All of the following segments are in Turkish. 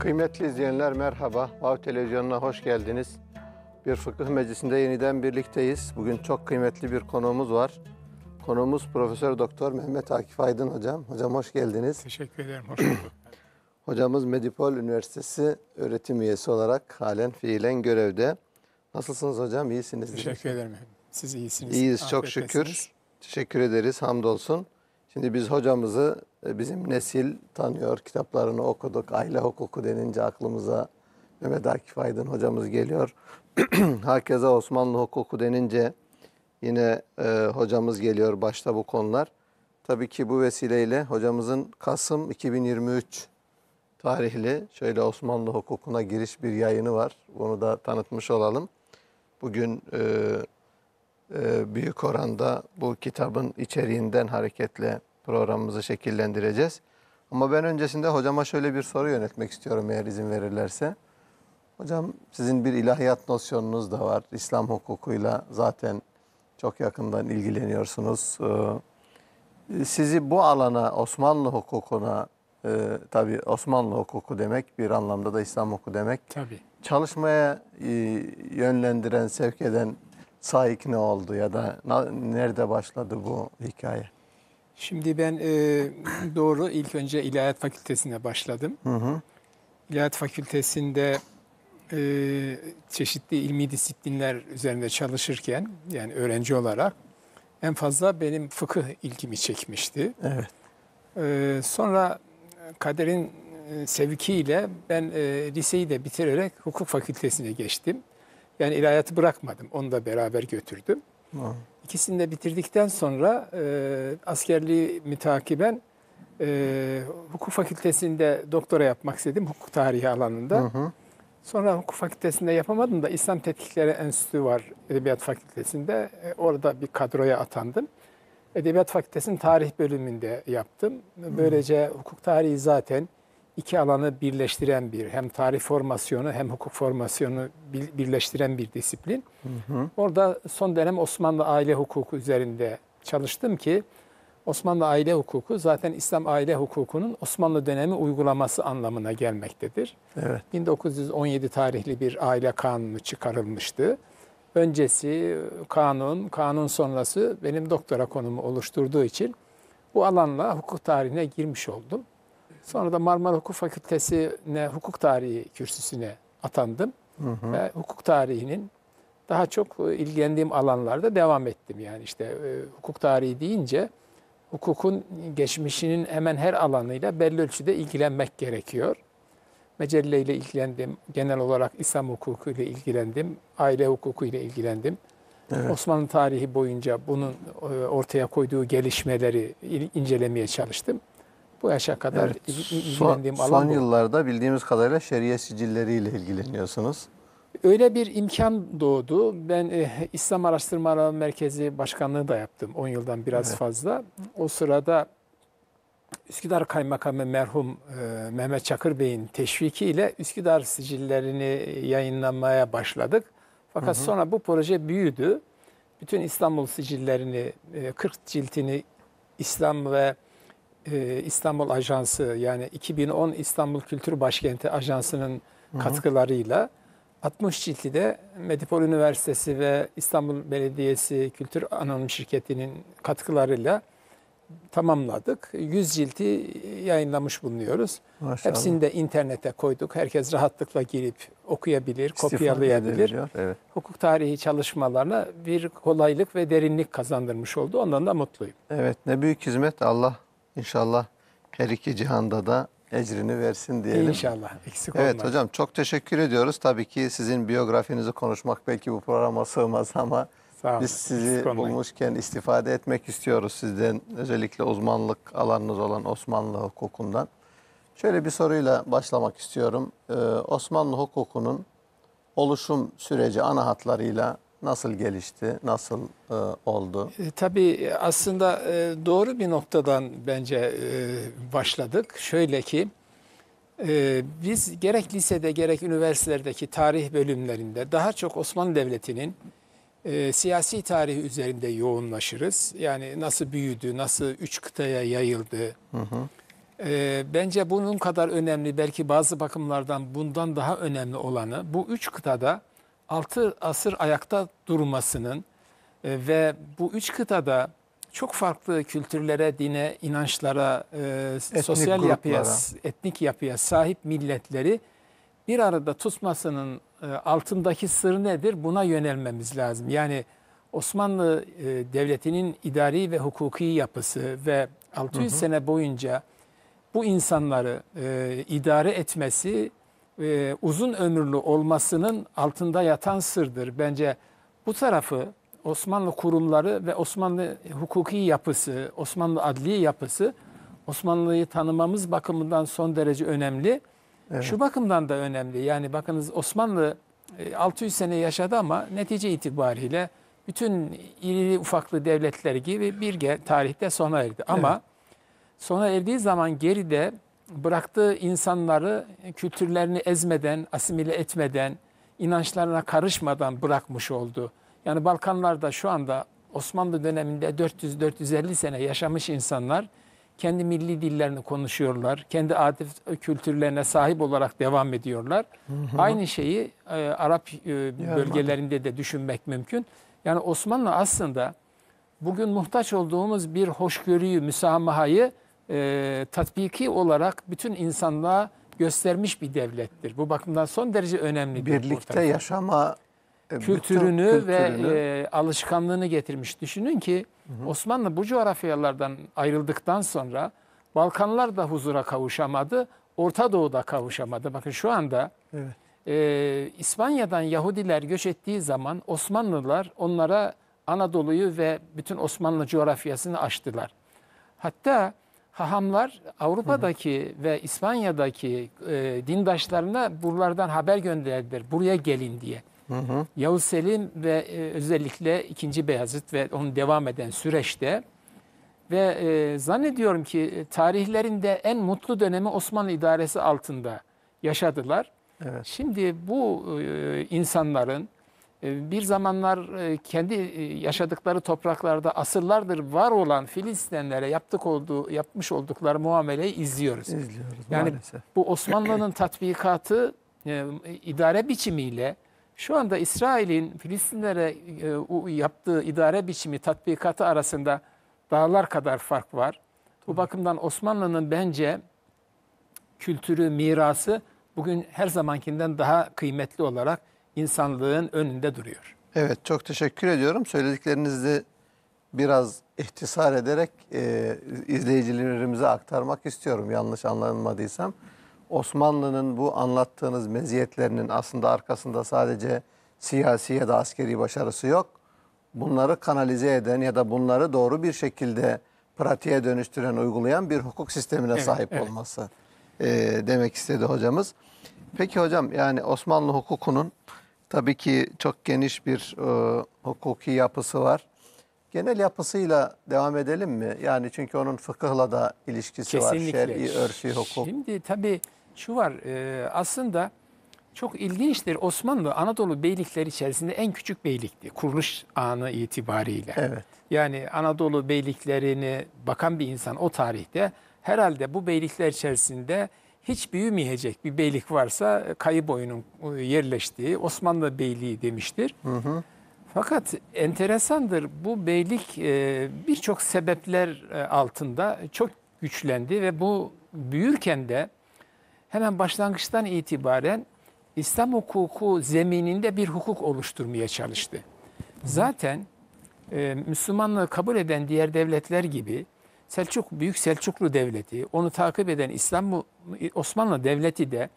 Kıymetli izleyenler merhaba. Vav Televizyonu'na hoş geldiniz. Bir fıkıh meclisinde yeniden birlikteyiz. Bugün çok kıymetli bir konuğumuz var. Konuğumuz Profesör Doktor Mehmet Akif Aydın hocam. Hocam hoş geldiniz. Teşekkür ederim. Hoş bulduk. Hocamız Medipol Üniversitesi öğretim üyesi olarak halen fiilen görevde. Nasılsınız hocam? İyisiniz. Teşekkür ederim. Siz iyisiniz. İyiyiz Afiyet çok şükür. Etsiniz. Teşekkür ederiz. Hamdolsun. Şimdi biz hocamızı e, bizim nesil tanıyor. Kitaplarını okuduk. Aile hukuku denince aklımıza Mehmet Akif Aydın hocamız geliyor. Hakeza Osmanlı hukuku denince yine e, hocamız geliyor başta bu konular. Tabii ki bu vesileyle hocamızın Kasım 2023 tarihli şöyle Osmanlı hukukuna giriş bir yayını var. Bunu da tanıtmış olalım. Bugün e, ee, büyük oranda bu kitabın içeriğinden hareketle programımızı şekillendireceğiz. Ama ben öncesinde hocama şöyle bir soru yönetmek istiyorum eğer izin verirlerse. Hocam sizin bir ilahiyat nosyonunuz da var. İslam hukukuyla zaten çok yakından ilgileniyorsunuz. Ee, sizi bu alana Osmanlı hukukuna e, tabii Osmanlı hukuku demek bir anlamda da İslam hukuku demek. Tabii. Çalışmaya e, yönlendiren, sevk eden sahik ne oldu ya da nerede başladı bu hikaye? Şimdi ben e, doğru ilk önce İlahiyat Fakültesine başladım. Hı hı. İlahiyat Fakültesinde e, çeşitli ilmi disiplinler üzerinde çalışırken yani öğrenci olarak en fazla benim fıkıh ilgimi çekmişti. Evet. E, sonra kaderin e, sevkiyle ben e, liseyi de bitirerek hukuk fakültesine geçtim. Yani ilahiyatı bırakmadım. Onu da beraber götürdüm. Ha. İkisini de bitirdikten sonra e, askerliği mütakiben e, hukuk fakültesinde doktora yapmak istedim. Hukuk tarihi alanında. Hı hı. Sonra hukuk fakültesinde yapamadım da İslam Tetkikleri Enstitüsü var Edebiyat Fakültesinde. E, orada bir kadroya atandım. Edebiyat Fakültesinin tarih bölümünde yaptım. Böylece hukuk tarihi zaten iki alanı birleştiren bir, hem tarih formasyonu hem hukuk formasyonu birleştiren bir disiplin. Hı hı. Orada son dönem Osmanlı aile hukuku üzerinde çalıştım ki Osmanlı aile hukuku zaten İslam aile hukukunun Osmanlı dönemi uygulaması anlamına gelmektedir. Evet. 1917 tarihli bir aile kanunu çıkarılmıştı. Öncesi kanun, kanun sonrası benim doktora konumu oluşturduğu için bu alanla hukuk tarihine girmiş oldum. Sonra da Marmara Hukuk Fakültesi'ne hukuk tarihi kürsüsüne atandım. Hı hı. Ve hukuk tarihinin daha çok e, ilgilendiğim alanlarda devam ettim. Yani işte e, hukuk tarihi deyince hukukun geçmişinin hemen her alanıyla belli ölçüde ilgilenmek gerekiyor. Mecelle ile ilgilendim. Genel olarak İslam hukuku ile ilgilendim. Aile hukuku ile ilgilendim. Evet. Osmanlı tarihi boyunca bunun e, ortaya koyduğu gelişmeleri incelemeye çalıştım. Bu yaşa kadar evet, ilgilendiğim son, alan Son bu. yıllarda bildiğimiz kadarıyla şeriye sicilleriyle ilgileniyorsunuz. Öyle bir imkan doğdu. Ben e, İslam Araştırmaları Merkezi Başkanlığı da yaptım 10 yıldan biraz evet. fazla. O sırada Üsküdar Kaymakamı merhum e, Mehmet Çakır Bey'in teşvikiyle Üsküdar sicillerini yayınlamaya başladık. Fakat hı hı. sonra bu proje büyüdü. Bütün İstanbul sicillerini, e, eh, 40 ciltini İslam ve e, İstanbul Ajansı yani 2010 İstanbul Kültür Başkenti Ajansı'nın katkılarıyla 60 ciltli de Medipol Üniversitesi ve İstanbul Belediyesi Kültür Anonim Şirketi'nin katkılarıyla tamamladık. 100 cilti yayınlamış bulunuyoruz. Maşallah. Hepsini de internete koyduk. Herkes rahatlıkla girip okuyabilir, İstifade kopyalayabilir. Evet. Hukuk tarihi çalışmalarına bir kolaylık ve derinlik kazandırmış oldu. Ondan da mutluyum. Evet ne büyük hizmet Allah İnşallah her iki cihanda da ecrini versin diyelim. İnşallah eksik olmaz. Evet hocam çok teşekkür ediyoruz. Tabii ki sizin biyografinizi konuşmak belki bu programa sığmaz ama biz sizi bulmuşken istifade etmek istiyoruz sizden özellikle uzmanlık alanınız olan Osmanlı hukukundan. Şöyle bir soruyla başlamak istiyorum. Ee, Osmanlı hukukunun oluşum süreci ana hatlarıyla nasıl gelişti, nasıl e, oldu? E, tabii aslında e, doğru bir noktadan bence e, başladık. Şöyle ki e, biz gerek lisede gerek üniversitelerdeki tarih bölümlerinde daha çok Osmanlı Devleti'nin e, siyasi tarihi üzerinde yoğunlaşırız. Yani nasıl büyüdü, nasıl üç kıtaya yayıldı. Hı hı. E, bence bunun kadar önemli, belki bazı bakımlardan bundan daha önemli olanı bu üç kıtada 6 asır ayakta durmasının e, ve bu üç kıtada çok farklı kültürlere, dine, inançlara, e, sosyal yapıya, etnik yapıya sahip milletleri bir arada tutmasının e, altındaki sır nedir? Buna yönelmemiz lazım. Yani Osmanlı e, Devleti'nin idari ve hukuki yapısı ve 600 hı hı. sene boyunca bu insanları idare etmesi e, uzun ömürlü olmasının altında yatan sırdır. Bence bu tarafı Osmanlı kurumları ve Osmanlı hukuki yapısı, Osmanlı adli yapısı Osmanlı'yı tanımamız bakımından son derece önemli. Evet. Şu bakımdan da önemli. Yani bakınız Osmanlı 600 e, sene yaşadı ama netice itibariyle bütün irili ufaklı devletler gibi bir tarihte sona erdi. Ama evet. sona erdiği zaman geride bıraktığı insanları kültürlerini ezmeden, asimile etmeden, inançlarına karışmadan bırakmış oldu. Yani Balkanlarda şu anda Osmanlı döneminde 400-450 sene yaşamış insanlar kendi milli dillerini konuşuyorlar. Kendi adet kültürlerine sahip olarak devam ediyorlar. Hı hı. Aynı şeyi e, Arap e, bölgelerinde de düşünmek mümkün. Yani Osmanlı aslında bugün muhtaç olduğumuz bir hoşgörüyü, müsamahayı e, tatbiki olarak bütün insanlığa göstermiş bir devlettir. Bu bakımdan son derece önemli. Birlikte bir yaşama kültürünü, e, kültürünü ve e, alışkanlığını getirmiş. Düşünün ki hı hı. Osmanlı bu coğrafyalardan ayrıldıktan sonra Balkanlar da huzura kavuşamadı, Orta Doğu da kavuşamadı. Bakın şu anda evet. e, İspanya'dan Yahudiler göç ettiği zaman Osmanlılar onlara Anadolu'yu ve bütün Osmanlı coğrafyasını açtılar. Hatta hahamlar Avrupa'daki ve İspanya'daki e, dindaşlarına buralardan haber gönderdiler. Buraya gelin diye. Hı hı. Yavuz Selim ve e, özellikle 2. Beyazıt ve onun devam eden süreçte ve e, zannediyorum ki tarihlerinde en mutlu dönemi Osmanlı idaresi altında yaşadılar. Evet. Şimdi bu e, insanların ee, bir zamanlar e, kendi e, yaşadıkları topraklarda asırlardır var olan Filistinlere yaptık olduğu yapmış oldukları muameleyi izliyoruz. İzliyoruz yani maalesef. bu Osmanlı'nın tatbikatı e, idare biçimiyle şu anda İsrail'in Filistinlere yaptığı idare biçimi tatbikatı arasında dağlar kadar fark var. Bu bakımdan Osmanlı'nın bence kültürü, mirası bugün her zamankinden daha kıymetli olarak insanlığın önünde duruyor. Evet çok teşekkür ediyorum. Söylediklerinizi biraz ihtisar ederek e, izleyicilerimize aktarmak istiyorum yanlış anlanmadıysam. Osmanlı'nın bu anlattığınız meziyetlerinin aslında arkasında sadece siyasi ya da askeri başarısı yok. Bunları kanalize eden ya da bunları doğru bir şekilde pratiğe dönüştüren, uygulayan bir hukuk sistemine evet, sahip evet. olması e, demek istedi hocamız. Peki hocam yani Osmanlı hukukunun Tabii ki çok geniş bir e, hukuki yapısı var. Genel yapısıyla devam edelim mi? Yani çünkü onun fıkıhla da ilişkisi Kesinlikle. var. Kesinlikle. örfi, hukuk. Şimdi tabii şu var e, aslında çok ilginçtir. Osmanlı Anadolu beylikleri içerisinde en küçük beylikti kuruluş anı itibariyle. Evet. Yani Anadolu beyliklerini bakan bir insan o tarihte herhalde bu beylikler içerisinde hiç büyümeyecek bir beylik varsa e, kayı boyunun e, yerleştiği Osmanlı Beyliği demiştir. Hı hı. Fakat enteresandır bu beylik e, birçok sebepler altında çok güçlendi ve bu büyürken de hemen başlangıçtan itibaren İslam hukuku zemininde bir hukuk oluşturmaya çalıştı. Zaten Müslümanlığı kabul eden diğer devletler gibi Selçuk Büyük Selçuklu Devleti, onu takip eden İslam Osmanlı Devleti de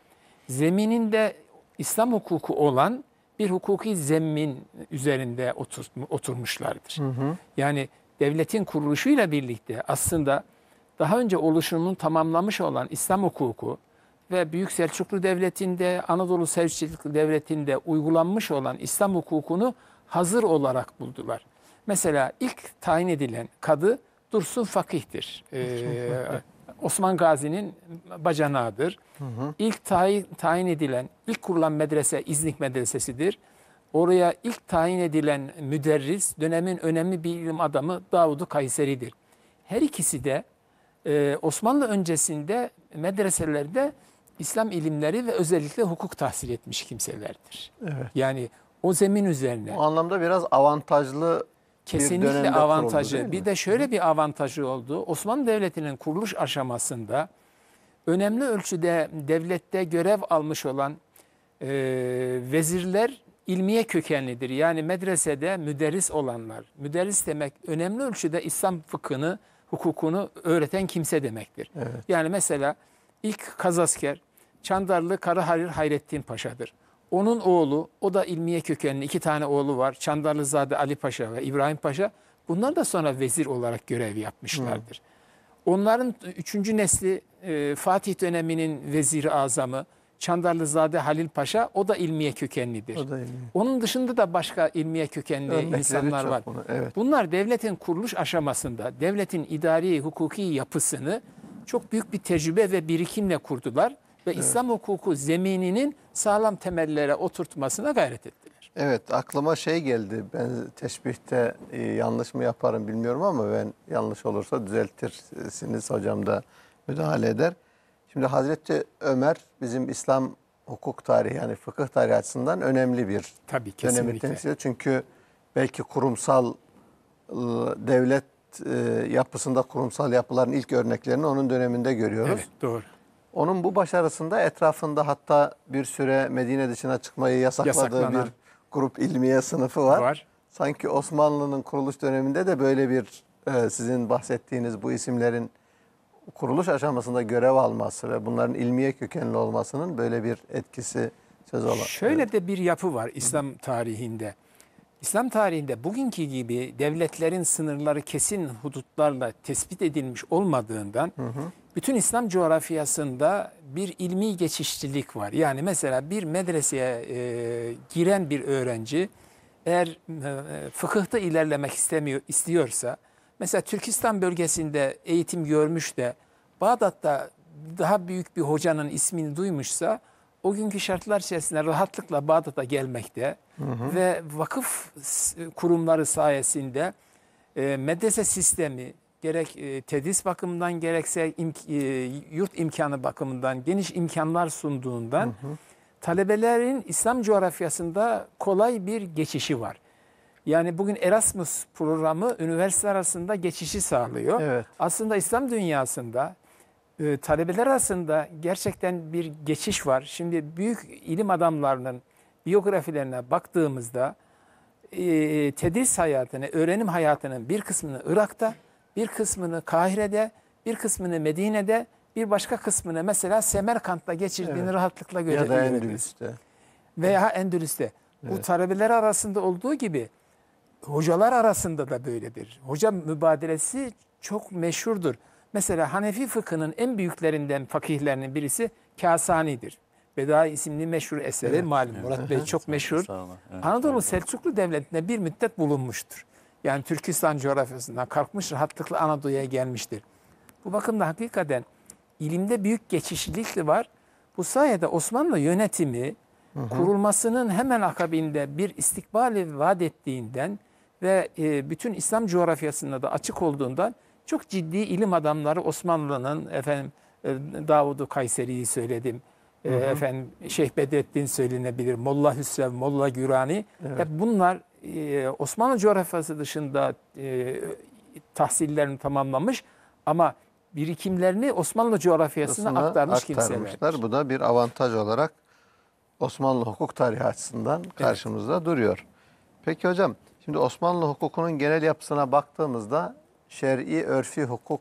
zemininde İslam hukuku olan bir hukuki zemin üzerinde oturmuşlardır. Hı hı. Yani devletin kuruluşuyla birlikte aslında daha önce oluşumunu tamamlamış olan İslam hukuku ve Büyük Selçuklu Devleti'nde, Anadolu Selçuklu Devleti'nde uygulanmış olan İslam hukukunu hazır olarak buldular. Mesela ilk tayin edilen kadı Dursun fakihtir. Ee, Osman Gazi'nin bacanağıdır. İlk tayin, tayin edilen, ilk kurulan medrese İznik Medresesi'dir. Oraya ilk tayin edilen müderris, dönemin önemli bir ilim adamı Davud-u Kayseri'dir. Her ikisi de e, Osmanlı öncesinde medreselerde İslam ilimleri ve özellikle hukuk tahsil etmiş kimselerdir. Evet. Yani o zemin üzerine. Bu anlamda biraz avantajlı Kesinlikle bir avantajı. Kuruldu, bir de şöyle bir avantajı oldu. Osmanlı Devleti'nin kuruluş aşamasında önemli ölçüde devlette görev almış olan e, vezirler ilmiye kökenlidir. Yani medresede müderris olanlar. Müderris demek önemli ölçüde İslam fıkhını, hukukunu öğreten kimse demektir. Evet. Yani mesela ilk kazasker Çandarlı Karaharir Hayrettin Paşa'dır. Onun oğlu, o da ilmiye kökenli iki tane oğlu var. Çandarlızade Ali Paşa ve İbrahim Paşa. Bunlar da sonra vezir olarak görev yapmışlardır. Hı. Onların üçüncü nesli e, Fatih döneminin veziri azamı Çandarlızade Halil Paşa o da ilmiye kökenlidir. O da ilmiye. Onun dışında da başka ilmiye kökenli Örnekleri insanlar var. Bunu, evet. Bunlar devletin kuruluş aşamasında devletin idari hukuki yapısını çok büyük bir tecrübe ve birikimle kurdular ve evet. İslam hukuku zemininin sağlam temellere oturtmasına gayret ettiler. Evet aklıma şey geldi ben teşbihte e, yanlış mı yaparım bilmiyorum ama ben yanlış olursa düzeltirsiniz hocam da müdahale eder. Şimdi Hazreti Ömer bizim İslam hukuk tarihi yani fıkıh tarihi açısından önemli bir Tabii, dönemi temsil ediyor. Çünkü belki kurumsal e, devlet e, yapısında kurumsal yapıların ilk örneklerini onun döneminde görüyoruz. Evet doğru. Onun bu başarısında etrafında hatta bir süre Medine dışına çıkmayı yasakladığı Yasaklanan. bir grup ilmiye sınıfı var. var. Sanki Osmanlı'nın kuruluş döneminde de böyle bir e, sizin bahsettiğiniz bu isimlerin kuruluş aşamasında görev alması ve bunların ilmiye kökenli olmasının böyle bir etkisi söz olabilir. Şöyle evet. de bir yapı var İslam tarihinde. İslam tarihinde bugünkü gibi devletlerin sınırları kesin hudutlarla tespit edilmiş olmadığından hı hı bütün İslam coğrafyasında bir ilmi geçişlilik var. Yani mesela bir medreseye e, giren bir öğrenci eğer e, fıkıhta ilerlemek istemiyor istiyorsa mesela Türkistan bölgesinde eğitim görmüş de Bağdat'ta daha büyük bir hocanın ismini duymuşsa o günkü şartlar içerisinde rahatlıkla Bağdat'a gelmekte hı hı. ve vakıf kurumları sayesinde e, medrese sistemi gerek e, tedris bakımından gerekse im, e, yurt imkanı bakımından geniş imkanlar sunduğundan hı hı. talebelerin İslam coğrafyasında kolay bir geçişi var. Yani bugün Erasmus programı üniversiteler arasında geçişi sağlıyor. Evet. Aslında İslam dünyasında e, talebeler arasında gerçekten bir geçiş var. Şimdi büyük ilim adamlarının biyografilerine baktığımızda e, tedris hayatını, öğrenim hayatının bir kısmını Irak'ta, bir kısmını Kahire'de, bir kısmını Medine'de, bir başka kısmını mesela Semerkant'ta geçirdiğini evet. rahatlıkla görebiliriz. Ya da Endülüs'te. Veya Endülüs'te. Evet. Bu talebeler arasında olduğu gibi hocalar arasında da böyledir. Hoca mübadelesi çok meşhurdur. Mesela Hanefi fıkhının en büyüklerinden fakihlerinin birisi Kasani'dir. Beda isimli meşhur eseri evet. malum. Evet. Murat Bey çok meşhur. Evet. Anadolu Selçuklu Devleti'nde bir müddet bulunmuştur yani Türkistan coğrafyasından kalkmış rahatlıkla Anadolu'ya gelmiştir. Bu bakımda hakikaten ilimde büyük geçişlilik var. Bu sayede Osmanlı yönetimi hı hı. kurulmasının hemen akabinde bir istikbali vaat ettiğinden ve e, bütün İslam coğrafyasında da açık olduğundan çok ciddi ilim adamları Osmanlı'nın efendim e, davud Kayseri'yi söyledim. E, hı hı. E, efendim Şeyh Bedrettin söylenebilir. Molla Hüsrev, Molla Gürani. Evet. Hep bunlar ee, Osmanlı coğrafyası dışında e, tahsillerini tamamlamış ama birikimlerini Osmanlı coğrafyasına Aslında aktarmış kimseler. Bu da bir avantaj olarak Osmanlı hukuk tarihi açısından karşımızda evet. duruyor. Peki hocam, şimdi Osmanlı hukukunun genel yapısına baktığımızda şer'i, örfi hukuk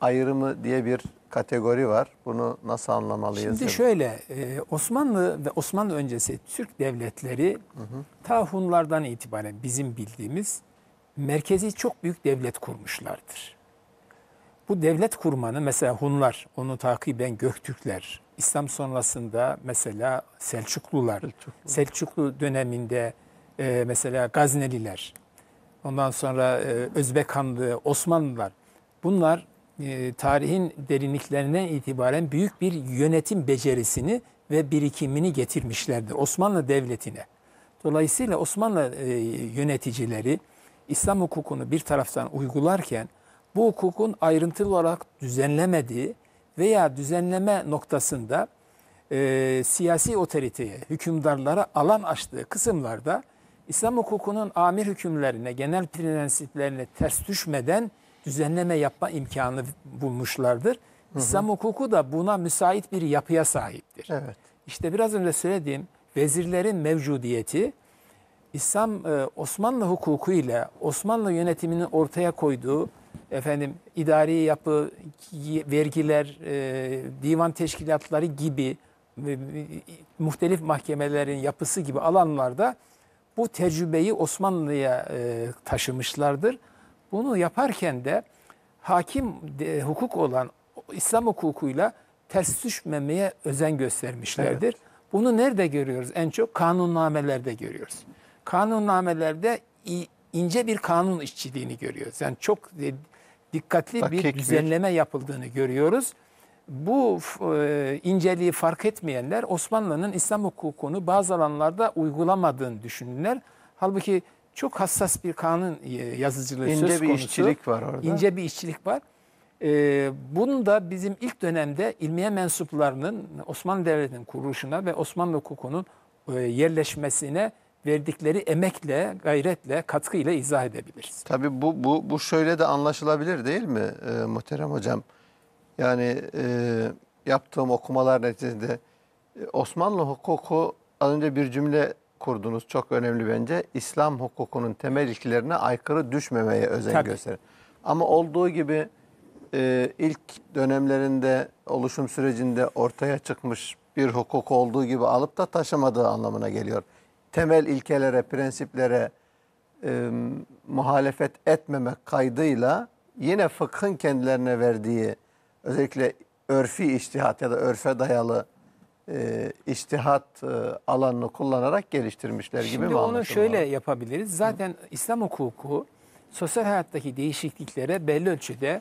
ayrımı diye bir kategori var. Bunu nasıl anlamalıyız? Şimdi şöyle e, Osmanlı ve Osmanlı öncesi Türk devletleri hı ta Hunlardan itibaren bizim bildiğimiz merkezi çok büyük devlet kurmuşlardır. Bu devlet kurmanı mesela Hunlar, onu takiben Göktürkler, İslam sonrasında mesela Selçuklular, Selçuklu, Selçuklu döneminde e, mesela Gazneliler, ondan sonra e, Özbek hanlığı, Osmanlılar. Bunlar ee, tarihin derinliklerine itibaren büyük bir yönetim becerisini ve birikimini getirmişlerdir Osmanlı Devleti'ne. Dolayısıyla Osmanlı e, yöneticileri İslam hukukunu bir taraftan uygularken bu hukukun ayrıntılı olarak düzenlemediği veya düzenleme noktasında e, siyasi otoriteye, hükümdarlara alan açtığı kısımlarda İslam hukukunun amir hükümlerine, genel prensiplerine ters düşmeden düzenleme yapma imkanı bulmuşlardır. Hı hı. İslam hukuku da buna müsait bir yapıya sahiptir. Evet. İşte biraz önce söylediğim vezirlerin mevcudiyeti İslam e, Osmanlı hukuku ile Osmanlı yönetiminin ortaya koyduğu efendim idari yapı, vergiler, e, divan teşkilatları gibi muhtelif mahkemelerin yapısı gibi alanlarda bu tecrübeyi Osmanlı'ya e, taşımışlardır. Bunu yaparken de hakim de, hukuk olan İslam hukukuyla ters düşmemeye özen göstermişlerdir. Evet. Bunu nerede görüyoruz? En çok kanunnamelerde görüyoruz. Kanunnamelerde ince bir kanun işçiliğini görüyoruz. Yani çok e, dikkatli Dakik bir düzenleme bir. yapıldığını görüyoruz. Bu e, inceliği fark etmeyenler Osmanlı'nın İslam hukukunu bazı alanlarda uygulamadığını düşünürler. Halbuki çok hassas bir kanun e, yazıcılığı İnce söz konusu. bir işçilik var orada. İnce bir işçilik var. Ee, bunu da bizim ilk dönemde ilmiye mensuplarının Osmanlı Devleti'nin kuruluşuna ve Osmanlı hukukunun e, yerleşmesine verdikleri emekle, gayretle, katkıyla izah edebiliriz. Tabii bu bu bu şöyle de anlaşılabilir değil mi e, muhterem hocam? Yani e, yaptığım okumalar neticesinde e, Osmanlı hukuku az önce bir cümle kurdunuz. Çok önemli bence. İslam hukukunun temel ilkelerine aykırı düşmemeye özen gösterin. Ama olduğu gibi e, ilk dönemlerinde oluşum sürecinde ortaya çıkmış bir hukuk olduğu gibi alıp da taşımadığı anlamına geliyor. Temel ilkelere, prensiplere e, muhalefet etmemek kaydıyla yine fıkhın kendilerine verdiği özellikle örfi iştihat ya da örfe dayalı e, iştihat e, alanını kullanarak geliştirmişler Şimdi gibi mi onu şöyle var? yapabiliriz. Zaten Hı. İslam hukuku sosyal hayattaki değişikliklere belli ölçüde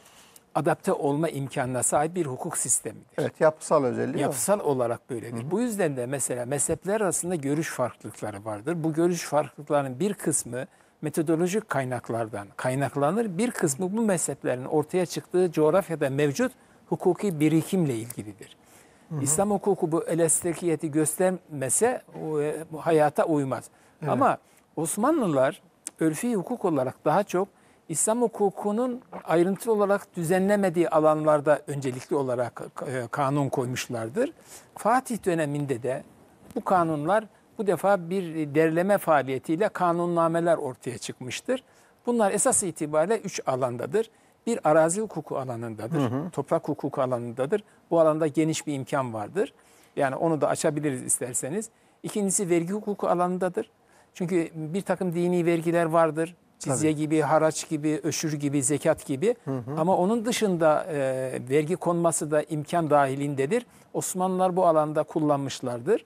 adapte olma imkanına sahip bir hukuk sistemidir. Evet yapısal özelliği Yapısal o. olarak böyledir. Hı. Bu yüzden de mesela mezhepler arasında görüş farklılıkları vardır. Bu görüş farklılıklarının bir kısmı metodolojik kaynaklardan kaynaklanır. Bir kısmı bu mezheplerin ortaya çıktığı coğrafyada mevcut hukuki birikimle ilgilidir. Hı İslam hukuku bu elastikiyeti göstermese o, e, bu hayata uymaz. Evet. Ama Osmanlılar örfi hukuk olarak daha çok İslam hukukunun ayrıntılı olarak düzenlemediği alanlarda öncelikli olarak e, kanun koymuşlardır. Fatih döneminde de bu kanunlar bu defa bir derleme faaliyetiyle kanunnameler ortaya çıkmıştır. Bunlar esas itibariyle üç alandadır bir arazi hukuku alanındadır. Hı hı. Toprak hukuku alanındadır. Bu alanda geniş bir imkan vardır. Yani onu da açabiliriz isterseniz. İkincisi vergi hukuku alanındadır. Çünkü bir takım dini vergiler vardır. Cizye Tabii. gibi, haraç gibi, öşür gibi, zekat gibi. Hı hı. Ama onun dışında e, vergi konması da imkan dahilindedir. Osmanlılar bu alanda kullanmışlardır.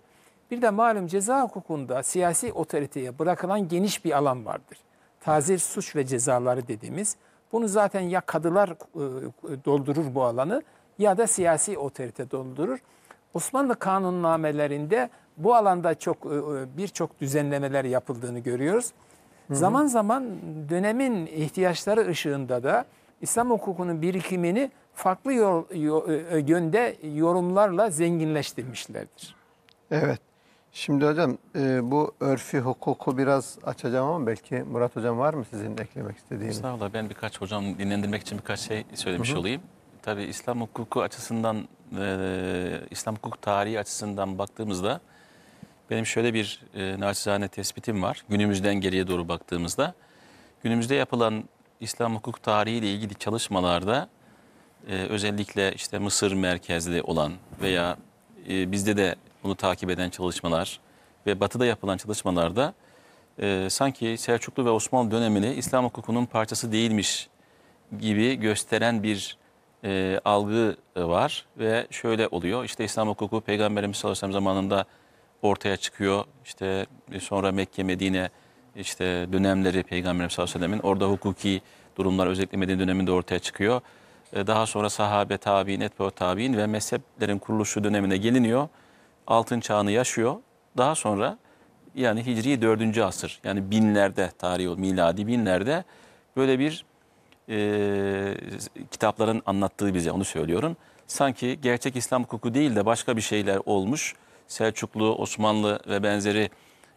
Bir de malum ceza hukukunda siyasi otoriteye bırakılan geniş bir alan vardır. Tazir, suç ve cezaları dediğimiz bunu zaten ya kadılar e, e, doldurur bu alanı ya da siyasi otorite doldurur. Osmanlı kanunnamelerinde bu alanda çok e, birçok düzenlemeler yapıldığını görüyoruz. Hı hı. Zaman zaman dönemin ihtiyaçları ışığında da İslam hukukunun birikimini farklı yol, yönde yorumlarla zenginleştirmişlerdir. Evet. Şimdi hocam e, bu örfi hukuku biraz açacağım ama belki Murat hocam var mı sizin eklemek istediğiniz? Estağfurullah ben birkaç hocam dinlendirmek için birkaç şey söylemiş hı hı. olayım. Tabi İslam hukuku açısından, e, İslam hukuk tarihi açısından baktığımızda benim şöyle bir e, naçizane tespitim var. Günümüzden geriye doğru baktığımızda günümüzde yapılan İslam hukuk tarihi ile ilgili çalışmalarda e, özellikle işte Mısır merkezli olan veya e, bizde de bunu takip eden çalışmalar ve batıda yapılan çalışmalarda e, sanki Selçuklu ve Osmanlı dönemini İslam hukukunun parçası değilmiş gibi gösteren bir e, algı e, var ve şöyle oluyor. İşte İslam hukuku Peygamberimiz sallallahu aleyhi ve sellem zamanında ortaya çıkıyor. İşte e, sonra Mekke, Medine işte dönemleri Peygamberimiz sallallahu aleyhi ve sellemin orada hukuki durumlar özellikle Medine döneminde ortaya çıkıyor. E, daha sonra sahabe tabi'in, etbe tabi'in ve mezheplerin kuruluşu dönemine geliniyor altın çağını yaşıyor. Daha sonra yani Hicri 4. asır yani binlerde tarih miladi binlerde böyle bir e, kitapların anlattığı bize onu söylüyorum. Sanki gerçek İslam hukuku değil de başka bir şeyler olmuş. Selçuklu, Osmanlı ve benzeri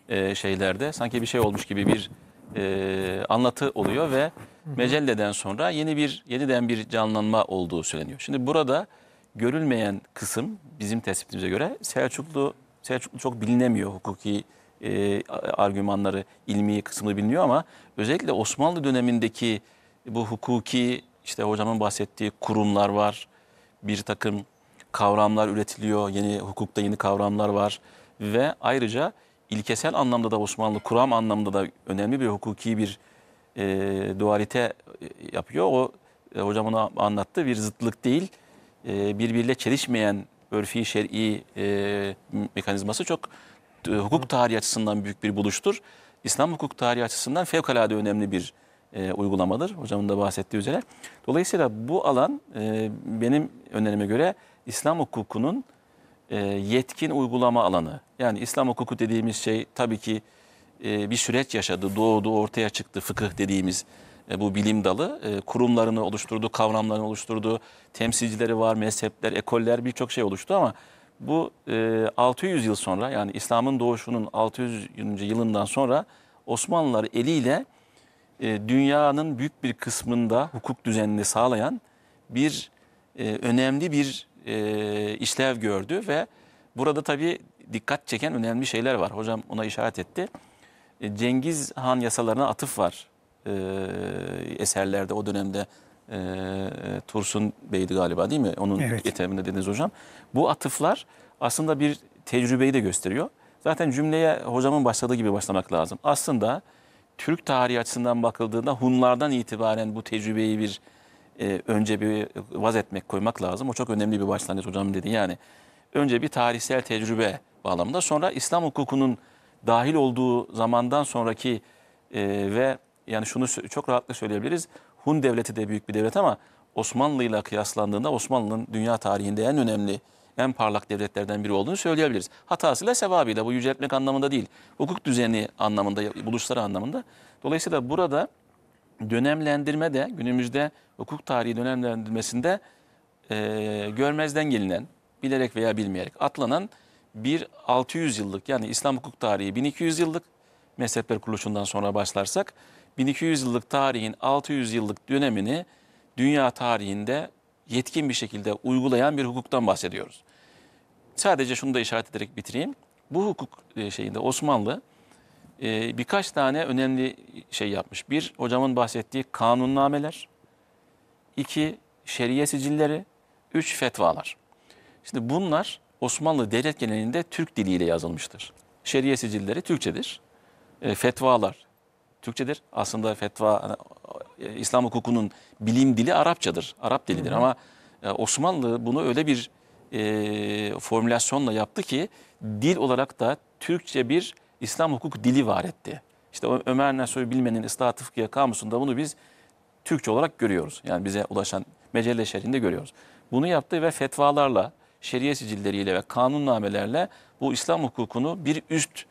e, şeylerde sanki bir şey olmuş gibi bir e, anlatı oluyor ve Mecelle'den sonra yeni bir yeniden bir canlanma olduğu söyleniyor. Şimdi burada görülmeyen kısım bizim tespitimize göre Selçuklu Selçuklu çok bilinemiyor hukuki e, argümanları, ilmi kısmı biliniyor ama özellikle Osmanlı dönemindeki bu hukuki işte hocamın bahsettiği kurumlar var. Bir takım kavramlar üretiliyor. Yeni hukukta yeni kavramlar var ve ayrıca ilkesel anlamda da Osmanlı kuram anlamda da önemli bir hukuki bir e, dualite e, yapıyor. O e, hocam onu anlattı. Bir zıtlık değil, e, birbiriyle çelişmeyen örfi şer'i e, mekanizması çok e, hukuk tarihi açısından büyük bir buluştur. İslam hukuk tarihi açısından fevkalade önemli bir e, uygulamadır. Hocamın da bahsettiği üzere. Dolayısıyla bu alan e, benim önerime göre İslam hukukunun e, yetkin uygulama alanı. Yani İslam hukuku dediğimiz şey tabii ki e, bir süreç yaşadı, doğdu, ortaya çıktı, fıkıh dediğimiz e, bu bilim dalı e, kurumlarını oluşturdu, kavramlarını oluşturdu. Temsilcileri var, mezhepler, ekoller birçok şey oluştu ama bu 600 e, yıl sonra yani İslam'ın doğuşunun 600. yılından sonra Osmanlılar eliyle dünyanın büyük bir kısmında hukuk düzenini sağlayan bir önemli bir işlev gördü ve burada tabii dikkat çeken önemli şeyler var. Hocam ona işaret etti. Cengiz Han yasalarına atıf var e, eserlerde o dönemde e, Tursun Bey'di galiba değil mi? Onun evet. eteminde dediniz hocam. Bu atıflar aslında bir tecrübeyi de gösteriyor. Zaten cümleye hocamın başladığı gibi başlamak lazım. Aslında Türk tarihi açısından bakıldığında Hunlardan itibaren bu tecrübeyi bir e, önce bir vaz etmek koymak lazım. O çok önemli bir başlangıç hocam dedi. Yani önce bir tarihsel tecrübe bağlamında sonra İslam hukukunun dahil olduğu zamandan sonraki e, ve yani şunu çok rahatlıkla söyleyebiliriz. Hun devleti de büyük bir devlet ama Osmanlı ile kıyaslandığında Osmanlı'nın dünya tarihinde en önemli, en parlak devletlerden biri olduğunu söyleyebiliriz. Hatasıyla sevabıyla bu yüceltmek anlamında değil. Hukuk düzeni anlamında, buluşları anlamında. Dolayısıyla burada dönemlendirme de günümüzde hukuk tarihi dönemlendirmesinde e, görmezden gelinen, bilerek veya bilmeyerek atlanan bir 600 yıllık yani İslam hukuk tarihi 1200 yıllık mezhepler kuruluşundan sonra başlarsak 1200 yıllık tarihin 600 yıllık dönemini dünya tarihinde yetkin bir şekilde uygulayan bir hukuktan bahsediyoruz. Sadece şunu da işaret ederek bitireyim. Bu hukuk e, şeyinde Osmanlı e, birkaç tane önemli şey yapmış. Bir, hocamın bahsettiği kanunnameler. iki şeriye sicilleri. Üç, fetvalar. Şimdi bunlar Osmanlı devlet genelinde Türk diliyle yazılmıştır. Şeriye sicilleri Türkçedir. E, fetvalar, Türkçedir. Aslında fetva hani, e, İslam hukukunun bilim dili Arapçadır. Arap dilidir hı hı. ama e, Osmanlı bunu öyle bir e, formülasyonla yaptı ki dil olarak da Türkçe bir İslam hukuk dili var etti. İşte Ömer Nasuhi Bilmen'in Islahat Fıkhiye Kamusu'nda bunu biz Türkçe olarak görüyoruz. Yani bize ulaşan mecelle şerhinde görüyoruz. Bunu yaptı ve fetvalarla, şeriye sicilleriyle ve kanunnamelerle bu İslam hukukunu bir üst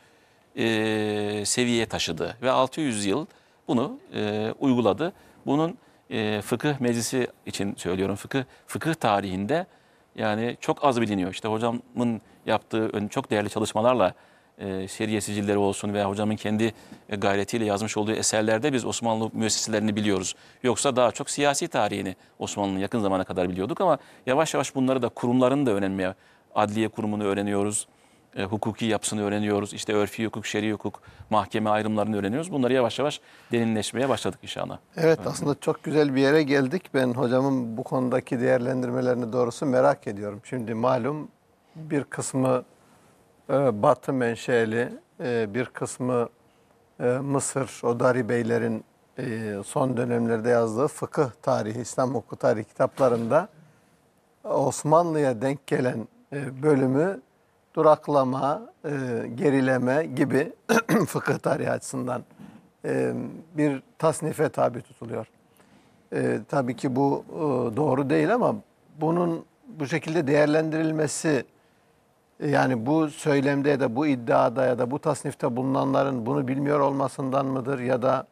e, seviyeye taşıdı ve 600 yıl bunu e, uyguladı. Bunun e, fıkıh meclisi için söylüyorum fıkıh fıkıh tarihinde yani çok az biliniyor. İşte hocamın yaptığı çok değerli çalışmalarla e, şeriye sicilleri olsun veya hocamın kendi e, gayretiyle yazmış olduğu eserlerde biz Osmanlı müesseselerini biliyoruz. Yoksa daha çok siyasi tarihini Osmanlı'nın yakın zamana kadar biliyorduk ama yavaş yavaş bunları da kurumların da öğrenmeye, adliye kurumunu öğreniyoruz e, hukuki yapısını öğreniyoruz. İşte örfi hukuk, şer'i hukuk, mahkeme ayrımlarını öğreniyoruz. Bunları yavaş yavaş derinleşmeye başladık inşallah. Evet Öyle aslında çok güzel bir yere geldik. Ben hocamın bu konudaki değerlendirmelerini doğrusu merak ediyorum. Şimdi malum bir kısmı e, Batı menşeli, e, bir kısmı e, Mısır, o Dari Beylerin e, son dönemlerde yazdığı fıkıh tarihi, İslam hukuku tarihi kitaplarında Osmanlı'ya denk gelen e, bölümü duraklama, e, gerileme gibi fıkıh tarihi açısından e, bir tasnife tabi tutuluyor. E, tabii ki bu e, doğru değil ama bunun bu şekilde değerlendirilmesi yani bu söylemde ya da bu iddiada ya da bu tasnifte bulunanların bunu bilmiyor olmasından mıdır ya da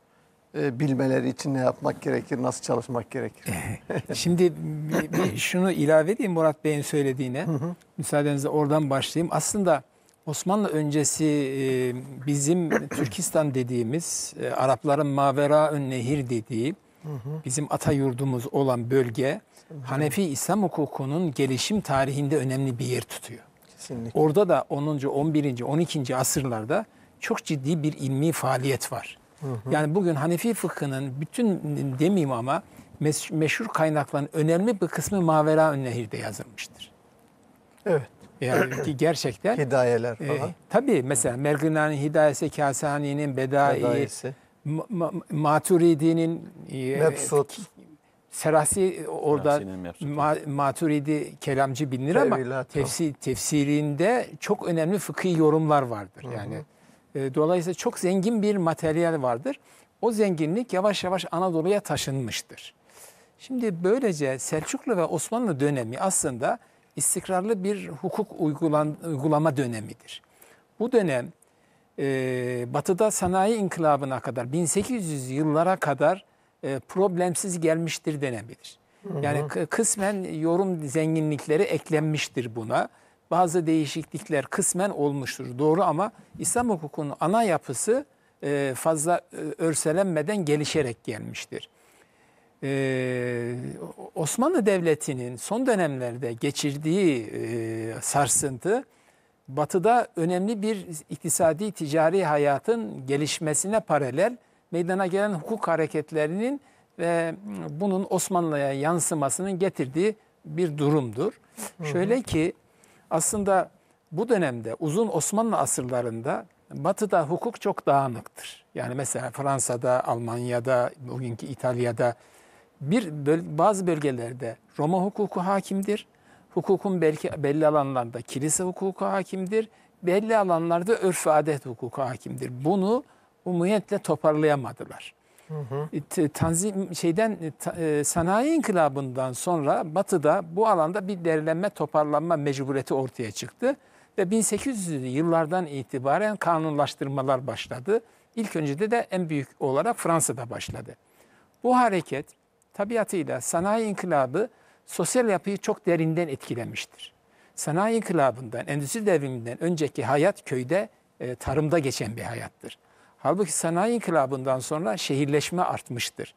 e, bilmeleri için ne yapmak gerekir, nasıl çalışmak gerekir? Şimdi bir, bir şunu ilave edeyim Murat Bey'in söylediğine. Hı hı. Müsaadenizle oradan başlayayım. Aslında Osmanlı öncesi e, bizim Türkistan dediğimiz, e, Arapların Mavera ön nehir dediği, bizim ata yurdumuz olan bölge Hanefi İslam hukukunun gelişim tarihinde önemli bir yer tutuyor. Kesinlikle. Orada da 10. 11. 12. asırlarda çok ciddi bir ilmi faaliyet var. Hı Yani bugün Hanefi fıkhının bütün demeyeyim ama meşhur kaynakların önemli bir kısmı Mavera Nehir'de yazılmıştır. Evet. Yani ki gerçekten. Hidayeler e, falan. E, tabii mesela Merginani Hidayesi, Kasani'nin Bedai, Bedayesi. Ma, ma, Maturidi'nin e, Serasi orada ma, Maturidi kelamcı bilinir ama tefsir, tefsirinde çok önemli fıkhi yorumlar vardır. Yani hı hı. Ee, dolayısıyla çok zengin bir materyal vardır. O zenginlik yavaş yavaş Anadolu'ya taşınmıştır. Şimdi böylece Selçuklu ve Osmanlı dönemi aslında istikrarlı bir hukuk uygulan, uygulama dönemidir. Bu dönem e, batıda sanayi inkılabına kadar 1800 yıllara kadar e, problemsiz gelmiştir denebilir. Yani kısmen yorum zenginlikleri eklenmiştir buna bazı değişiklikler kısmen olmuştur. Doğru ama İslam hukukunun ana yapısı e, fazla e, örselenmeden gelişerek gelmiştir. E, Osmanlı Devleti'nin son dönemlerde geçirdiği sarsıntı batıda önemli bir iktisadi ticari hayatın gelişmesine paralel meydana gelen hukuk hareketlerinin ve bunun Osmanlı'ya yansımasının getirdiği bir durumdur. Hı hı. Şöyle ki aslında bu dönemde uzun Osmanlı asırlarında Batı'da hukuk çok dağınıktır. Yani mesela Fransa'da, Almanya'da, bugünkü İtalya'da bir böl bazı bölgelerde Roma hukuku hakimdir. Hukukun belki belli alanlarda kilise hukuku hakimdir. Belli alanlarda örf adet hukuku hakimdir. Bunu umumiyetle toparlayamadılar. Hı e, Tanzim şeyden e, e, sanayi inkılabından sonra Batı'da bu alanda bir derlenme, toparlanma mecburiyeti ortaya çıktı ve 1800'lü yıllardan itibaren kanunlaştırmalar başladı. İlk önce de de en büyük olarak Fransa'da başladı. Bu hareket tabiatıyla sanayi inkılabı sosyal yapıyı çok derinden etkilemiştir. Sanayi inkılabından, endüstri devriminden önceki hayat köyde, tarımda geçen bir hayattır. Halbuki sanayi inkılabından sonra şehirleşme artmıştır.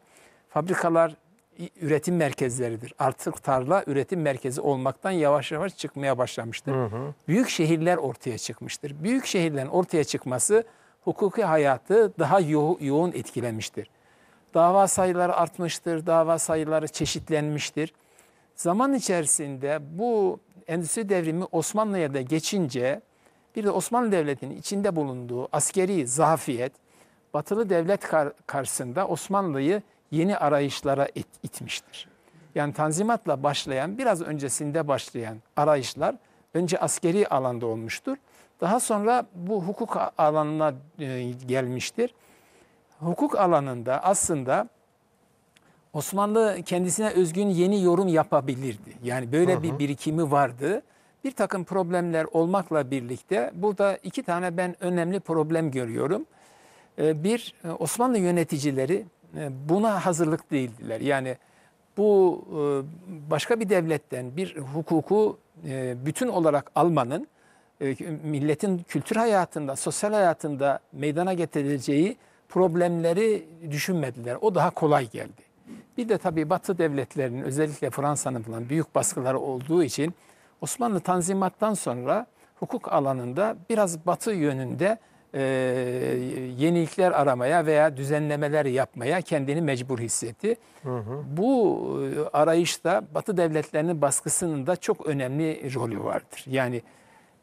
Fabrikalar üretim merkezleridir. Artık tarla üretim merkezi olmaktan yavaş yavaş çıkmaya başlamıştır. Hı hı. Büyük şehirler ortaya çıkmıştır. Büyük şehirlerin ortaya çıkması hukuki hayatı daha yo yoğun etkilemiştir. Dava sayıları artmıştır, dava sayıları çeşitlenmiştir. Zaman içerisinde bu endüstri devrimi Osmanlı'ya da geçince bir de Osmanlı Devleti'nin içinde bulunduğu askeri zafiyet, batılı devlet kar karşısında Osmanlı'yı yeni arayışlara it itmiştir. Yani tanzimatla başlayan, biraz öncesinde başlayan arayışlar önce askeri alanda olmuştur. Daha sonra bu hukuk alanına e, gelmiştir. Hukuk alanında aslında Osmanlı kendisine özgün yeni yorum yapabilirdi. Yani böyle hı hı. bir birikimi vardı bir takım problemler olmakla birlikte burada iki tane ben önemli problem görüyorum. Ee, bir, e, Osmanlı yöneticileri e, buna hazırlık değildiler. Yani bu e, başka bir devletten bir hukuku bütün olarak almanın milletin kültür hayatında, sosyal hayatında meydana getireceği problemleri düşünmediler. O daha kolay geldi. Bir de tabii Batı devletlerinin özellikle Fransa'nın falan büyük baskıları olduğu için Osmanlı Tanzimat'tan sonra hukuk alanında biraz batı yönünde e, yenilikler aramaya veya düzenlemeler yapmaya kendini mecbur hissetti. Hı hı. Bu e, arayışta batı devletlerinin baskısının da çok önemli rolü vardır. Yani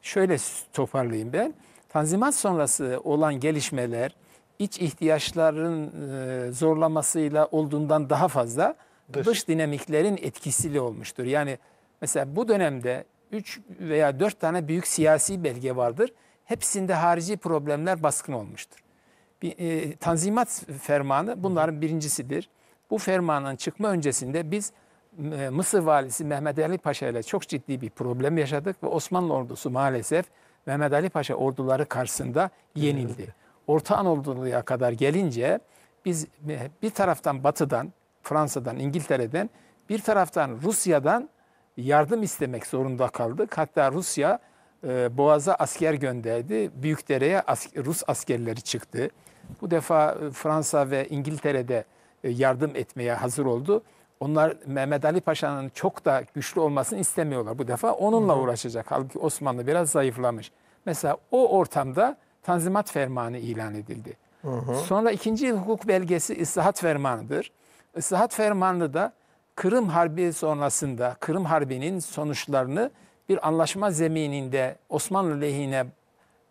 şöyle toparlayayım ben. Tanzimat sonrası olan gelişmeler iç ihtiyaçların e, zorlamasıyla olduğundan daha fazla dış, dış dinamiklerin etkisiyle olmuştur. Yani Mesela bu dönemde 3 veya 4 tane büyük siyasi belge vardır. Hepsinde harici problemler baskın olmuştur. Bir, e, tanzimat fermanı bunların birincisidir. Bu fermanın çıkma öncesinde biz e, Mısır valisi Mehmet Ali Paşa ile çok ciddi bir problem yaşadık ve Osmanlı ordusu maalesef Mehmet Ali Paşa orduları karşısında yenildi. Orta Anadolu'ya kadar gelince biz e, bir taraftan Batı'dan, Fransa'dan, İngiltere'den, bir taraftan Rusya'dan yardım istemek zorunda kaldık. Hatta Rusya e, Boğaz'a asker gönderdi. Büyükdere'ye as Rus askerleri çıktı. Bu defa e, Fransa ve İngiltere'de e, yardım etmeye hazır oldu. Onlar Mehmet Ali Paşa'nın çok da güçlü olmasını istemiyorlar bu defa. Onunla Hı. uğraşacak. Halbuki Osmanlı biraz zayıflamış. Mesela o ortamda Tanzimat Fermanı ilan edildi. Hı hı. Sonra ikinci hukuk belgesi ıslahat fermanıdır. Islahat fermanı da Kırım Harbi sonrasında Kırım Harbi'nin sonuçlarını bir anlaşma zemininde Osmanlı lehine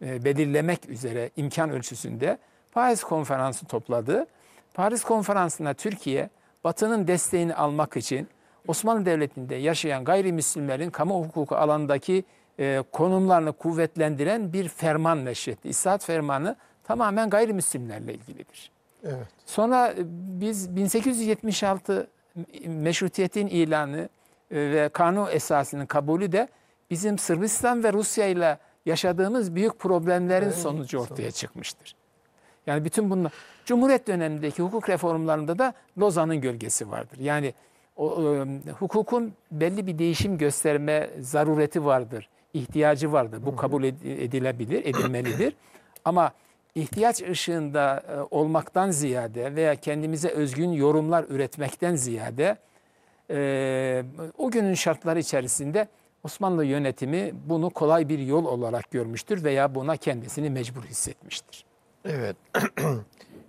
e, belirlemek üzere imkan ölçüsünde Paris Konferansı topladı. Paris konferansında Türkiye Batı'nın desteğini almak için Osmanlı Devleti'nde yaşayan gayrimüslimlerin kamu hukuku alandaki e, konumlarını kuvvetlendiren bir ferman neşretti. İslahat fermanı tamamen gayrimüslimlerle ilgilidir. Evet. Sonra e, biz 1876 meşrutiyetin ilanı e, ve kanun esasının kabulü de bizim Sırbistan ve Rusya ile yaşadığımız büyük problemlerin evet, sonucu ortaya sonuç. çıkmıştır. Yani bütün bunlar Cumhuriyet dönemindeki hukuk reformlarında da Lozan'ın gölgesi vardır. Yani o, o, e, hukukun belli bir değişim gösterme zarureti vardır, ihtiyacı vardır. Bu kabul edilebilir, edilmelidir. Ama ihtiyaç ışığında e, olmaktan ziyade veya kendimize özgün yorumlar üretmekten ziyade e, o günün şartları içerisinde Osmanlı yönetimi bunu kolay bir yol olarak görmüştür veya buna kendisini mecbur hissetmiştir. Evet.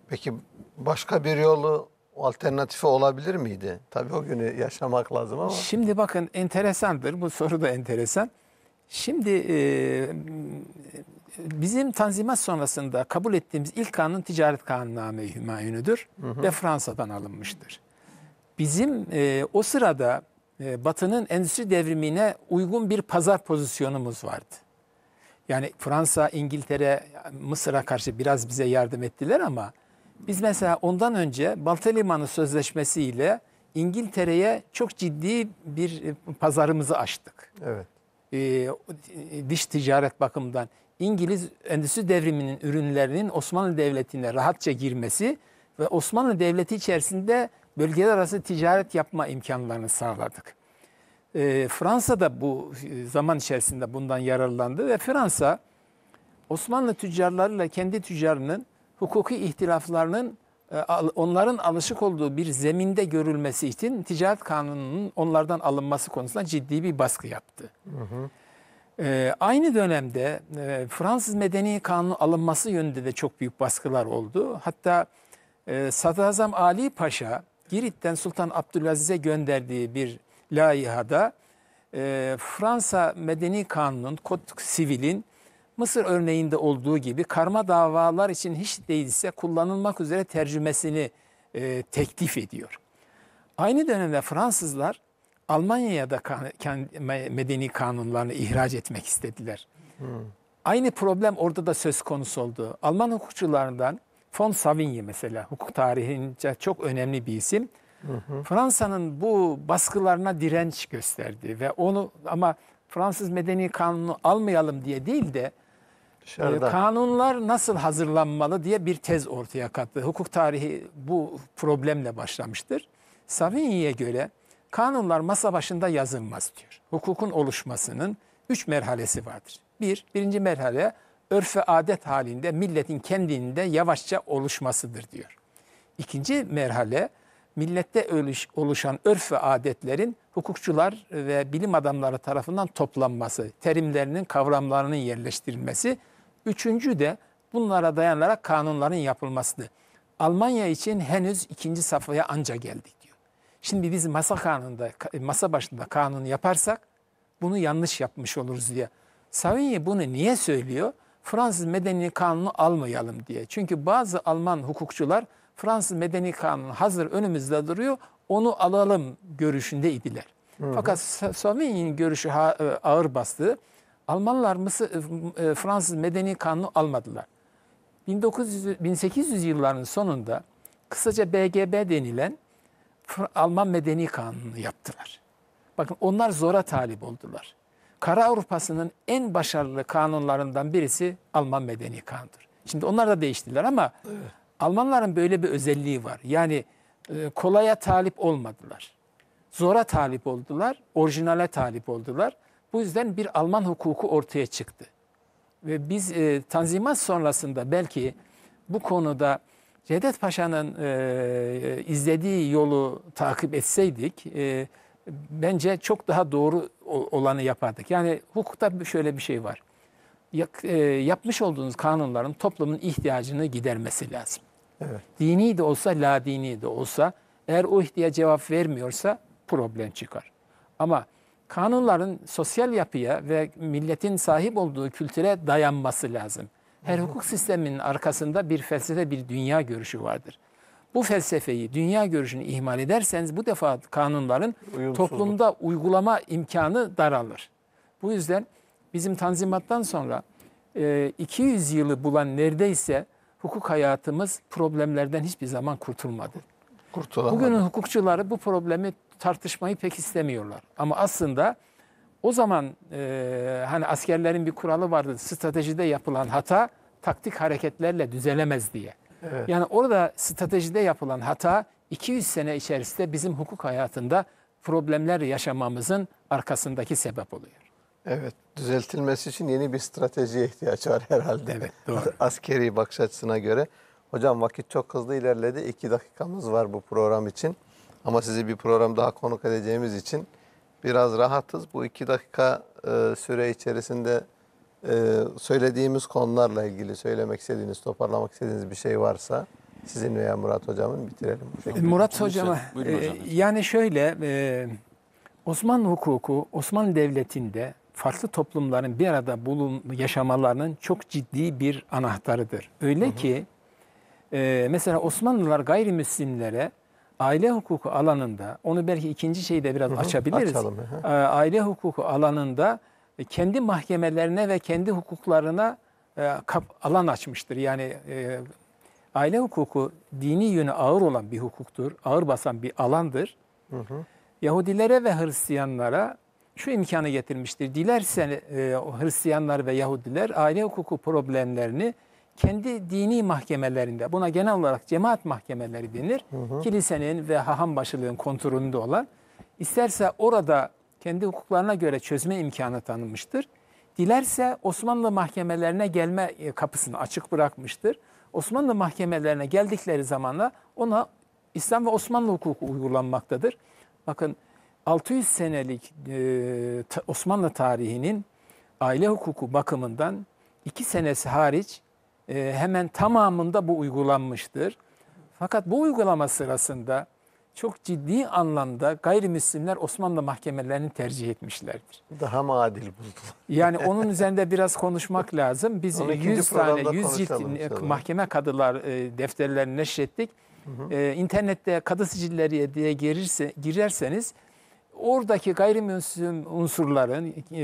Peki başka bir yolu alternatifi olabilir miydi? Tabii o günü yaşamak lazım ama. Şimdi bakın enteresandır. Bu soru da enteresan. Şimdi e, bizim tanzimat sonrasında kabul ettiğimiz ilk kanun ticaret kanunname-i hümayunudur ve Fransa'dan alınmıştır. Bizim e, o sırada e, Batı'nın endüstri devrimine uygun bir pazar pozisyonumuz vardı. Yani Fransa, İngiltere, Mısır'a karşı biraz bize yardım ettiler ama biz mesela ondan önce Balta Limanı Sözleşmesi ile İngiltere'ye çok ciddi bir e, pazarımızı açtık. Evet. E, e diş ticaret bakımından. İngiliz endüstri devriminin ürünlerinin Osmanlı Devleti'ne rahatça girmesi ve Osmanlı Devleti içerisinde bölgeler arası ticaret yapma imkanlarını sağladık. E, Fransa da bu e, zaman içerisinde bundan yararlandı ve Fransa Osmanlı tüccarlarıyla kendi tüccarının hukuki ihtilaflarının e, onların alışık olduğu bir zeminde görülmesi için ticaret kanununun onlardan alınması konusunda ciddi bir baskı yaptı. Hı hı. Ee, aynı dönemde e, Fransız Medeni Kanunu alınması yönünde de çok büyük baskılar oldu. Hatta e, Sadrazam Ali Paşa Girit'ten Sultan Abdülaziz'e gönderdiği bir layihada e, Fransa Medeni Kanunu'nun, Kod Sivil'in Mısır örneğinde olduğu gibi karma davalar için hiç değilse kullanılmak üzere tercümesini e, teklif ediyor. Aynı dönemde Fransızlar Almanya'ya da kan, medeni kanunlarını ihraç etmek istediler. Hmm. Aynı problem orada da söz konusu oldu. Alman hukukçularından von Savigny mesela hukuk tarihince çok önemli bir isim. Fransa'nın bu baskılarına direnç gösterdi ve onu ama Fransız medeni kanunu almayalım diye değil de Dışarıda. E, kanunlar nasıl hazırlanmalı diye bir tez ortaya kattı. Hukuk tarihi bu problemle başlamıştır. Savigny'e göre Kanunlar masa başında yazılmaz diyor. Hukukun oluşmasının üç merhalesi vardır. Bir, birinci merhale örf ve adet halinde milletin kendinde yavaşça oluşmasıdır diyor. İkinci merhale millette oluşan örf ve adetlerin hukukçular ve bilim adamları tarafından toplanması, terimlerinin, kavramlarının yerleştirilmesi. Üçüncü de bunlara dayanarak kanunların yapılmasıdır. Almanya için henüz ikinci safhaya anca geldik. Şimdi biz masa kanunda, masa başında kanunu yaparsak bunu yanlış yapmış oluruz diye. Savigny bunu niye söylüyor? Fransız medeni kanunu almayalım diye. Çünkü bazı Alman hukukçular Fransız medeni kanunu hazır önümüzde duruyor, onu alalım görüşünde idiler. Fakat Savigny'nin görüşü e, ağır bastı. Almanlar Mısır, e, e, Fransız medeni kanunu almadılar. 1900, 1800 yılların sonunda kısaca BGB denilen Alman Medeni Kanunu'nu yaptılar. Bakın onlar zora talip oldular. Kara Avrupa'sının en başarılı kanunlarından birisi Alman Medeni Kanunu'dur. Şimdi onlar da değiştiler ama evet. Almanların böyle bir özelliği var. Yani e, kolaya talip olmadılar. Zora talip oldular, orijinale talip oldular. Bu yüzden bir Alman hukuku ortaya çıktı. Ve biz e, Tanzimat sonrasında belki bu konuda Cevdet Paşa'nın e, e, izlediği yolu takip etseydik e, bence çok daha doğru olanı yapardık. Yani hukukta şöyle bir şey var. E, yapmış olduğunuz kanunların toplumun ihtiyacını gidermesi lazım. Evet. Dini de olsa, la dini de olsa eğer o ihtiyaç cevap vermiyorsa problem çıkar. Ama kanunların sosyal yapıya ve milletin sahip olduğu kültüre dayanması lazım. Her hukuk sisteminin arkasında bir felsefe, bir dünya görüşü vardır. Bu felsefeyi, dünya görüşünü ihmal ederseniz bu defa kanunların toplumda uygulama imkanı daralır. Bu yüzden bizim Tanzimat'tan sonra 200 e, yılı bulan neredeyse hukuk hayatımız problemlerden hiçbir zaman kurtulmadı. Bugünün hukukçuları bu problemi tartışmayı pek istemiyorlar. Ama aslında o zaman e, hani askerlerin bir kuralı vardı. Stratejide yapılan hata taktik hareketlerle düzelemez diye. Evet. Yani orada stratejide yapılan hata 200 sene içerisinde bizim hukuk hayatında problemler yaşamamızın arkasındaki sebep oluyor. Evet, düzeltilmesi için yeni bir stratejiye ihtiyaç var herhalde. Evet, doğru. Askeri bakış açısına göre. Hocam vakit çok hızlı ilerledi. İki dakikamız var bu program için. Ama sizi bir program daha konuk edeceğimiz için biraz rahatız. Bu iki dakika e, süre içerisinde e, söylediğimiz konularla ilgili söylemek istediğiniz, toparlamak istediğiniz bir şey varsa sizin veya Murat Hocam'ın bitirelim. Hocam. E, Murat Hocam'a e, yani şöyle e, Osmanlı hukuku Osmanlı Devleti'nde farklı toplumların bir arada bulun yaşamalarının çok ciddi bir anahtarıdır. Öyle hı hı. ki e, mesela Osmanlılar gayrimüslimlere aile hukuku alanında onu belki ikinci şeyi de biraz hı hı, açabiliriz. Açalım. Ee, aile hukuku alanında kendi mahkemelerine ve kendi hukuklarına e, alan açmıştır. Yani e, aile hukuku dini yönü ağır olan bir hukuktur. Ağır basan bir alandır. Hı hı. Yahudilere ve Hristiyanlara şu imkanı getirmiştir. Dilerse e, Hristiyanlar ve Yahudiler aile hukuku problemlerini kendi dini mahkemelerinde, buna genel olarak cemaat mahkemeleri denir, hı hı. kilisenin ve haham başılığın kontrolünde olan, isterse orada kendi hukuklarına göre çözme imkanı tanınmıştır. Dilerse Osmanlı mahkemelerine gelme e, kapısını açık bırakmıştır. Osmanlı mahkemelerine geldikleri zamanla ona İslam ve Osmanlı hukuku uygulanmaktadır. Bakın 600 senelik e, Osmanlı tarihinin aile hukuku bakımından iki senesi hariç e, hemen tamamında bu uygulanmıştır. Fakat bu uygulama sırasında çok ciddi anlamda gayrimüslimler Osmanlı mahkemelerini tercih etmişlerdir. Daha adil buldular? Yani onun üzerinde biraz konuşmak lazım. Biz 100 tane 100 cilt mahkeme kadılar e, defterlerini neşrettik. Hı hı. E, internette kadı sicilleri diye girirse, girerseniz oradaki gayrimüslim unsurların, e,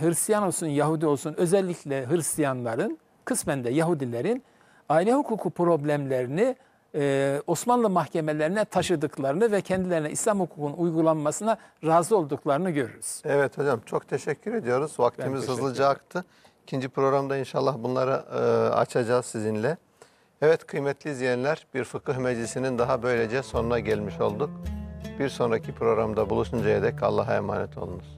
Hristiyan olsun, Yahudi olsun, özellikle Hristiyanların kısmen de Yahudilerin aile hukuku problemlerini e, Osmanlı mahkemelerine taşıdıklarını ve kendilerine İslam hukukunun uygulanmasına razı olduklarını görürüz. Evet hocam çok teşekkür ediyoruz. Vaktimiz teşekkür hızlıca aktı. İkinci programda inşallah bunları e, açacağız sizinle. Evet kıymetli izleyenler bir fıkıh meclisinin daha böylece sonuna gelmiş olduk. Bir sonraki programda buluşuncaya dek Allah'a emanet olunuz.